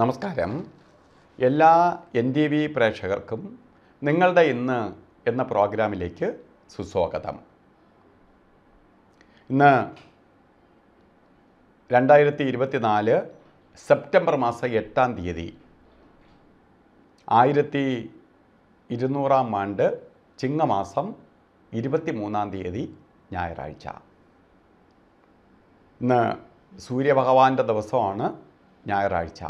നമസ്കാരം എല്ലാ N T V പ്രേക്ഷകർക്കും നിങ്ങളുടെ ഇന്ന് എന്ന പ്രോഗ്രാമിലേക്ക് സുസ്വാഗതം ഇന്ന് രണ്ടായിരത്തി ഇരുപത്തിനാല് സെപ്റ്റംബർ മാസം എട്ടാം തീയതി ആയിരത്തി ഇരുന്നൂറാം ആണ്ട് ചിങ്ങമാസം ഇരുപത്തി മൂന്നാം തീയതി ഞായറാഴ്ച ഇന്ന് സൂര്യഭഗവാന്റെ ദിവസമാണ് ഞായറാഴ്ച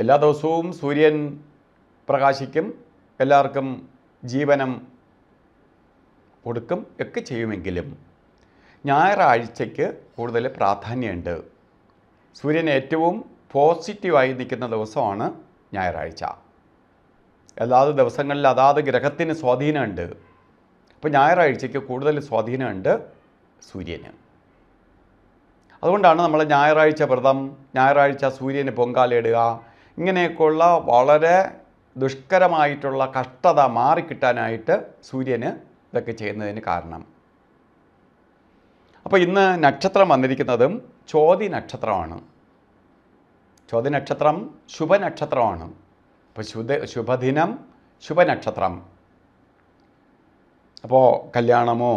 എല്ലാ ദിവസവും സൂര്യൻ പ്രകാശിക്കും എല്ലാവർക്കും ജീവനം കൊടുക്കും ഒക്കെ ചെയ്യുമെങ്കിലും ഞായറാഴ്ചയ്ക്ക് കൂടുതൽ പ്രാധാന്യമുണ്ട് സൂര്യൻ ഏറ്റവും പോസിറ്റീവായി നിൽക്കുന്ന ദിവസമാണ് ഞായറാഴ്ച അതാത് ദിവസങ്ങളിൽ അതാത് ഗ്രഹത്തിന് സ്വാധീനമുണ്ട് അപ്പോൾ ഞായറാഴ്ചയ്ക്ക് കൂടുതൽ സ്വാധീനമുണ്ട് സൂര്യന് അതുകൊണ്ടാണ് നമ്മൾ ഞായറാഴ്ച വ്രതം ഞായറാഴ്ച സൂര്യന് പൊങ്കാലയിടുക ഇങ്ങനെയൊക്കെയുള്ള വളരെ ദുഷ്കരമായിട്ടുള്ള കഷ്ടത മാറിക്കിട്ടാനായിട്ട് സൂര്യന് ഇതൊക്കെ ചെയ്യുന്നതിന് കാരണം അപ്പോൾ ഇന്ന് നക്ഷത്രം വന്നിരിക്കുന്നതും ചോതി നക്ഷത്രമാണ് ചോതി നക്ഷത്രം ശുഭനക്ഷത്രമാണ് അപ്പോൾ ശുഭ ശുഭദിനം ശുഭനക്ഷത്രം അപ്പോൾ കല്യാണമോ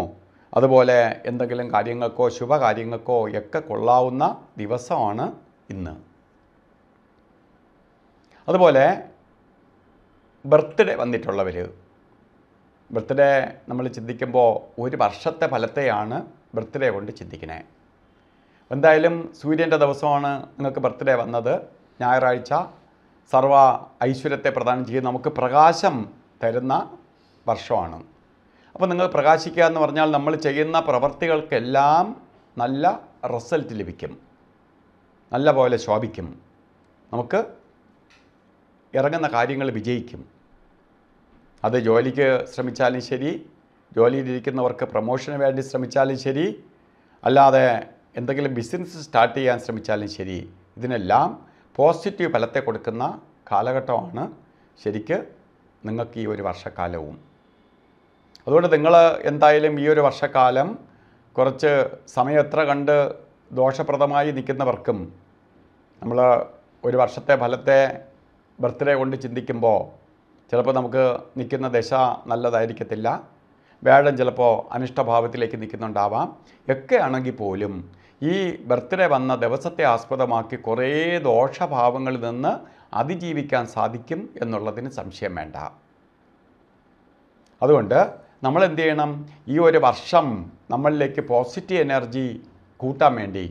അതുപോലെ എന്തെങ്കിലും കാര്യങ്ങൾക്കോ ശുഭകാര്യങ്ങൾക്കോ ഒക്കെ കൊള്ളാവുന്ന ദിവസമാണ് ഇന്ന് അതുപോലെ ബർത്ത്ഡേ വന്നിട്ടുള്ളവർ ബർത്ത്ഡേ നമ്മൾ ചിന്തിക്കുമ്പോൾ ഒരു വർഷത്തെ ഫലത്തെയാണ് ബർത്ത്ഡേ കൊണ്ട് ചിന്തിക്കുന്നത് എന്തായാലും സൂര്യൻ്റെ ദിവസമാണ് നിങ്ങൾക്ക് ബർത്ത്ഡേ വന്നത് ഞായറാഴ്ച സർവ ഐശ്വര്യത്തെ പ്രദാനം ചെയ്ത് നമുക്ക് പ്രകാശം തരുന്ന വർഷമാണ് അപ്പോൾ നിങ്ങൾ പ്രകാശിക്കുക എന്ന് പറഞ്ഞാൽ നമ്മൾ ചെയ്യുന്ന പ്രവർത്തികൾക്കെല്ലാം നല്ല റിസൾട്ട് ലഭിക്കും നല്ല പോലെ ശോഭിക്കും നമുക്ക് ഇറങ്ങുന്ന കാര്യങ്ങൾ വിജയിക്കും അത് ജോലിക്ക് ശ്രമിച്ചാലും ശരി ജോലിയിലിരിക്കുന്നവർക്ക് പ്രൊമോഷന് വേണ്ടി ശ്രമിച്ചാലും ശരി അല്ലാതെ എന്തെങ്കിലും ബിസിനസ് സ്റ്റാർട്ട് ചെയ്യാൻ ശ്രമിച്ചാലും ശരി ഇതിനെല്ലാം പോസിറ്റീവ് ഫലത്തെ കൊടുക്കുന്ന കാലഘട്ടമാണ് ശരിക്ക് നിങ്ങൾക്ക് ഈ ഒരു വർഷക്കാലവും അതുകൊണ്ട് നിങ്ങൾ എന്തായാലും ഈ ഒരു വർഷക്കാലം കുറച്ച് സമയം എത്ര കണ്ട് ദോഷപ്രദമായി നിൽക്കുന്നവർക്കും നമ്മൾ ഒരു വർഷത്തെ ഫലത്തെ ബർത്ത്ഡേ കൊണ്ട് ചിന്തിക്കുമ്പോൾ ചിലപ്പോൾ നമുക്ക് നിൽക്കുന്ന ദശ നല്ലതായിരിക്കത്തില്ല വ്യാഴം ചിലപ്പോൾ അനിഷ്ടഭാവത്തിലേക്ക് നിൽക്കുന്നുണ്ടാവാം ഒക്കെ ആണെങ്കിൽ പോലും ഈ ബർത്ത്ഡേ വന്ന ദിവസത്തെ ആസ്പദമാക്കി കുറേ ദോഷഭാവങ്ങളിൽ നിന്ന് അതിജീവിക്കാൻ സാധിക്കും എന്നുള്ളതിന് സംശയം വേണ്ട അതുകൊണ്ട് നമ്മൾ എന്ത് ചെയ്യണം ഈ ഒരു വർഷം നമ്മളിലേക്ക് പോസിറ്റീവ് എനർജി കൂട്ടാൻ വേണ്ടി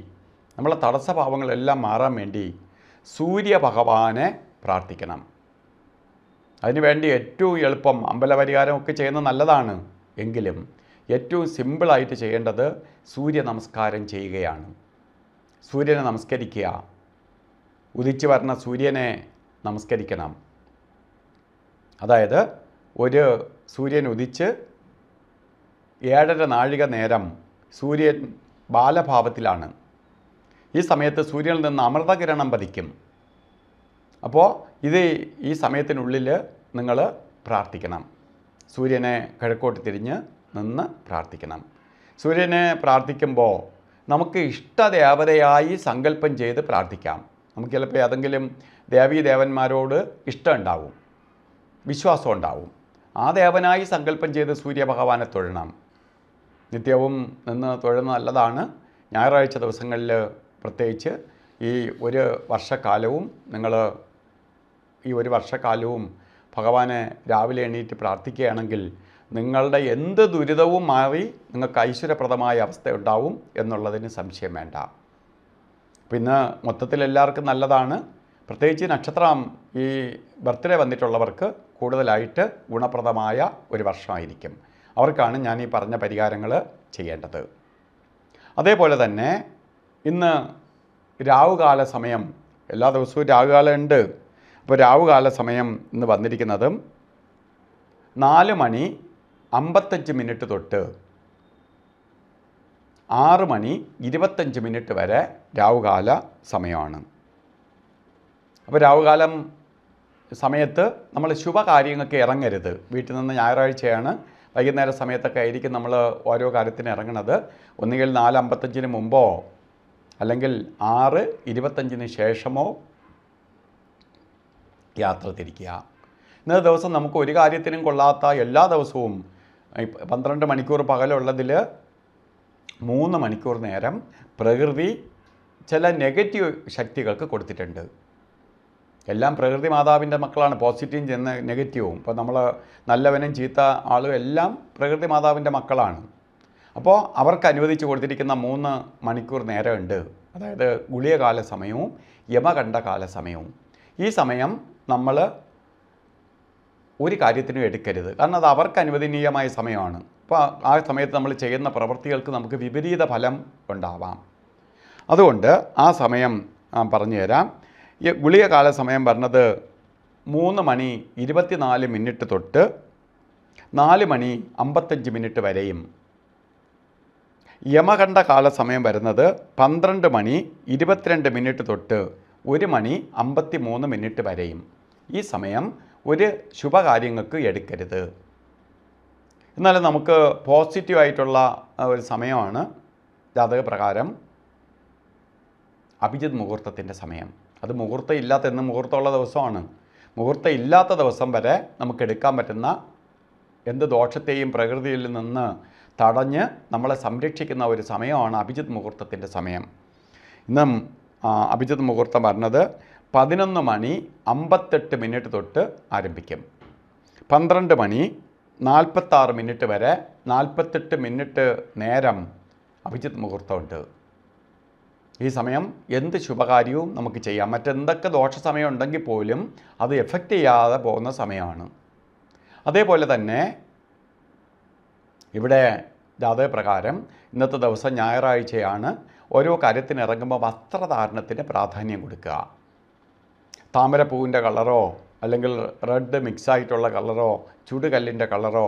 നമ്മളെ തടസ്സഭാവങ്ങളെല്ലാം മാറാൻ വേണ്ടി സൂര്യഭഗവാനെ പ്രാർത്ഥിക്കണം അതിനുവേണ്ടി ഏറ്റവും എളുപ്പം അമ്പലപരിഹാരമൊക്കെ ചെയ്യുന്നത് നല്ലതാണ് എങ്കിലും ഏറ്റവും സിമ്പിളായിട്ട് ചെയ്യേണ്ടത് സൂര്യ നമസ്കാരം ചെയ്യുകയാണ് സൂര്യനെ നമസ്കരിക്കുക ഉദിച്ചു വരുന്ന സൂര്യനെ നമസ്കരിക്കണം അതായത് ഒരു സൂര്യൻ ഉദിച്ച് ഏഴര നാഴിക നേരം സൂര്യൻ ബാലഭാവത്തിലാണ് ഈ സമയത്ത് സൂര്യനിൽ നിന്ന് അമൃതകിരണം പതിക്കും അപ്പോൾ ഇത് ഈ സമയത്തിനുള്ളിൽ നിങ്ങൾ പ്രാർത്ഥിക്കണം സൂര്യനെ കിഴക്കോട്ട് തിരിഞ്ഞ് നിന്ന് പ്രാർത്ഥിക്കണം സൂര്യനെ പ്രാർത്ഥിക്കുമ്പോൾ നമുക്ക് ഇഷ്ടദേവതയായി സങ്കല്പം ചെയ്ത് പ്രാർത്ഥിക്കാം നമുക്ക് ചിലപ്പോൾ ഏതെങ്കിലും ദേവീദേവന്മാരോട് ഇഷ്ടം ഉണ്ടാവും വിശ്വാസം ഉണ്ടാവും ആ ദേവനായി സങ്കല്പം ചെയ്ത് സൂര്യഭഗവാനെ തൊഴണം നിത്യവും നിന്ന് തൊഴുന്ന നല്ലതാണ് ഞായറാഴ്ച ദിവസങ്ങളിൽ പ്രത്യേകിച്ച് ഈ ഒരു വർഷക്കാലവും നിങ്ങൾ ഈ ഒരു വർഷക്കാലവും ഭഗവാനെ രാവിലെ എണീറ്റ് പ്രാർത്ഥിക്കുകയാണെങ്കിൽ നിങ്ങളുടെ എന്ത് ദുരിതവും മാറി നിങ്ങൾക്ക് ഐശ്വര്യപ്രദമായ അവസ്ഥ ഉണ്ടാവും എന്നുള്ളതിന് സംശയം വേണ്ട പിന്നെ മൊത്തത്തിൽ എല്ലാവർക്കും നല്ലതാണ് പ്രത്യേകിച്ച് നക്ഷത്രം ഈ ബർത്ത്ഡേ വന്നിട്ടുള്ളവർക്ക് കൂടുതലായിട്ട് ഗുണപ്രദമായ ഒരു വർഷമായിരിക്കും അവർക്കാണ് ഞാൻ ഈ പറഞ്ഞ പരിഹാരങ്ങൾ ചെയ്യേണ്ടത് അതേപോലെ തന്നെ ഇന്ന് രാവുകാല സമയം എല്ലാ ദിവസവും രാവുകാലം ഉണ്ട് ഇപ്പോൾ രാവുകാല സമയം ഇന്ന് വന്നിരിക്കുന്നത് നാല് മണി അമ്പത്തഞ്ച് മിനിറ്റ് തൊട്ട് ആറ് മണി ഇരുപത്തഞ്ച് മിനിറ്റ് വരെ രാവുകാല സമയമാണ് അപ്പോൾ രാവുകാലം സമയത്ത് നമ്മൾ ശുഭകാര്യങ്ങൾക്ക് ഇറങ്ങരുത് വീട്ടിൽ നിന്ന് ഞായറാഴ്ചയാണ് വൈകുന്നേര സമയത്തൊക്കെ ആയിരിക്കും നമ്മൾ ഓരോ കാര്യത്തിന് ഇറങ്ങണത് ഒന്നുകിൽ നാല് അമ്പത്തഞ്ചിന് മുമ്പോ അല്ലെങ്കിൽ ആറ് ഇരുപത്തഞ്ചിന് ശേഷമോ യാത്ര തിരിക്കുക ഇന്നത്തെ ദിവസം നമുക്ക് ഒരു കാര്യത്തിനും കൊള്ളാത്ത എല്ലാ ദിവസവും പന്ത്രണ്ട് മണിക്കൂർ പകലുള്ളതിൽ മൂന്ന് മണിക്കൂർ നേരം പ്രകൃതി ചില നെഗറ്റീവ് ശക്തികൾക്ക് കൊടുത്തിട്ടുണ്ട് എല്ലാം പ്രകൃതി മാതാവിൻ്റെ മക്കളാണ് പോസിറ്റീവും ചെന്ന നെഗറ്റീവും ഇപ്പോൾ നമ്മൾ നല്ലവനും ചീത്ത ആളും എല്ലാം പ്രകൃതി മാതാവിൻ്റെ മക്കളാണ് അപ്പോൾ അവർക്ക് അനുവദിച്ച് കൊടുത്തിരിക്കുന്ന മൂന്ന് മണിക്കൂർ നേരമുണ്ട് അതായത് കാല സമയവും യമകണ്ഠകാല സമയവും ഈ സമയം നമ്മൾ ഒരു കാര്യത്തിനും എടുക്കരുത് കാരണം അത് അവർക്ക് അനുവദനീയമായ സമയമാണ് അപ്പോൾ ആ സമയത്ത് നമ്മൾ ചെയ്യുന്ന പ്രവൃത്തികൾക്ക് നമുക്ക് വിപരീത ഫലം ഉണ്ടാവാം അതുകൊണ്ട് ആ സമയം പറഞ്ഞു തരാം ഈ ഗുളികകാല സമയം പറഞ്ഞത് മൂന്ന് മണി ഇരുപത്തിനാല് മിനിറ്റ് തൊട്ട് നാല് മണി അമ്പത്തഞ്ച് മിനിറ്റ് വരെയും യമകണ്ഠ കാല സമയം വരുന്നത് പന്ത്രണ്ട് മണി ഇരുപത്തിരണ്ട് മിനിറ്റ് തൊട്ട് ഒരു മണി അമ്പത്തി മൂന്ന് മിനിറ്റ് വരെയും ഈ സമയം ഒരു ശുഭകാര്യങ്ങൾക്ക് എടുക്കരുത് എന്നാൽ നമുക്ക് പോസിറ്റീവായിട്ടുള്ള ഒരു സമയമാണ് ജാതകപ്രകാരം അഭിജിത് മുഹൂർത്തത്തിൻ്റെ സമയം അത് മുഹൂർത്തം ഇല്ലാത്ത എന്ന് മുഹൂർത്തമുള്ള ദിവസമാണ് മുഹൂർത്തം ഇല്ലാത്ത ദിവസം വരെ നമുക്ക് എടുക്കാൻ പറ്റുന്ന എന്ത് ദോഷത്തെയും പ്രകൃതിയിൽ നിന്ന് തടഞ്ഞ് നമ്മളെ സംരക്ഷിക്കുന്ന ഒരു സമയമാണ് അഭിജിത് മുഹൂർത്തത്തിൻ്റെ സമയം ഇന്നും അഭിജിത് മുഹൂർത്തം പറഞ്ഞത് പതിനൊന്ന് മണി അമ്പത്തെട്ട് മിനിറ്റ് തൊട്ട് ആരംഭിക്കും പന്ത്രണ്ട് മണി നാൽപ്പത്താറ് മിനിറ്റ് വരെ നാൽപ്പത്തെട്ട് മിനിറ്റ് നേരം അഭിജിത് മുഹൂർത്തമുണ്ട് ഈ സമയം എന്ത് ശുഭകാര്യവും നമുക്ക് ചെയ്യാം മറ്റെന്തൊക്കെ ദോഷ സമയം ഉണ്ടെങ്കിൽ പോലും അത് എഫക്റ്റ് ചെയ്യാതെ പോകുന്ന സമയമാണ് അതേപോലെ തന്നെ ഇവിടെ പ്രകാരം ഇന്നത്തെ ദിവസം ഞായറാഴ്ചയാണ് ഓരോ കാര്യത്തിന് ഇറങ്ങുമ്പോൾ വസ്ത്രധാരണത്തിന് പ്രാധാന്യം കൊടുക്കുക താമരപ്പൂവിൻ്റെ കളറോ അല്ലെങ്കിൽ റെഡ് മിക്സ് ആയിട്ടുള്ള കളറോ ചുടുകല്ലിൻ്റെ കളറോ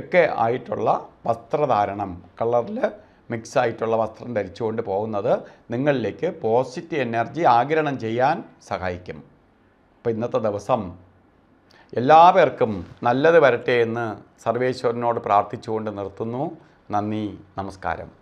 ഒക്കെ ആയിട്ടുള്ള വസ്ത്രധാരണം കളറിൽ മിക്സ് ആയിട്ടുള്ള വസ്ത്രം ധരിച്ചുകൊണ്ട് പോകുന്നത് നിങ്ങളിലേക്ക് പോസിറ്റീവ് എനർജി ആഗിരണം ചെയ്യാൻ സഹായിക്കും അപ്പോൾ ഇന്നത്തെ ദിവസം എല്ലാവർക്കും നല്ലത് വരട്ടെ എന്ന് സർവേശ്വരനോട് പ്രാർത്ഥിച്ചുകൊണ്ട് നിർത്തുന്നു നന്ദി നമസ്കാരം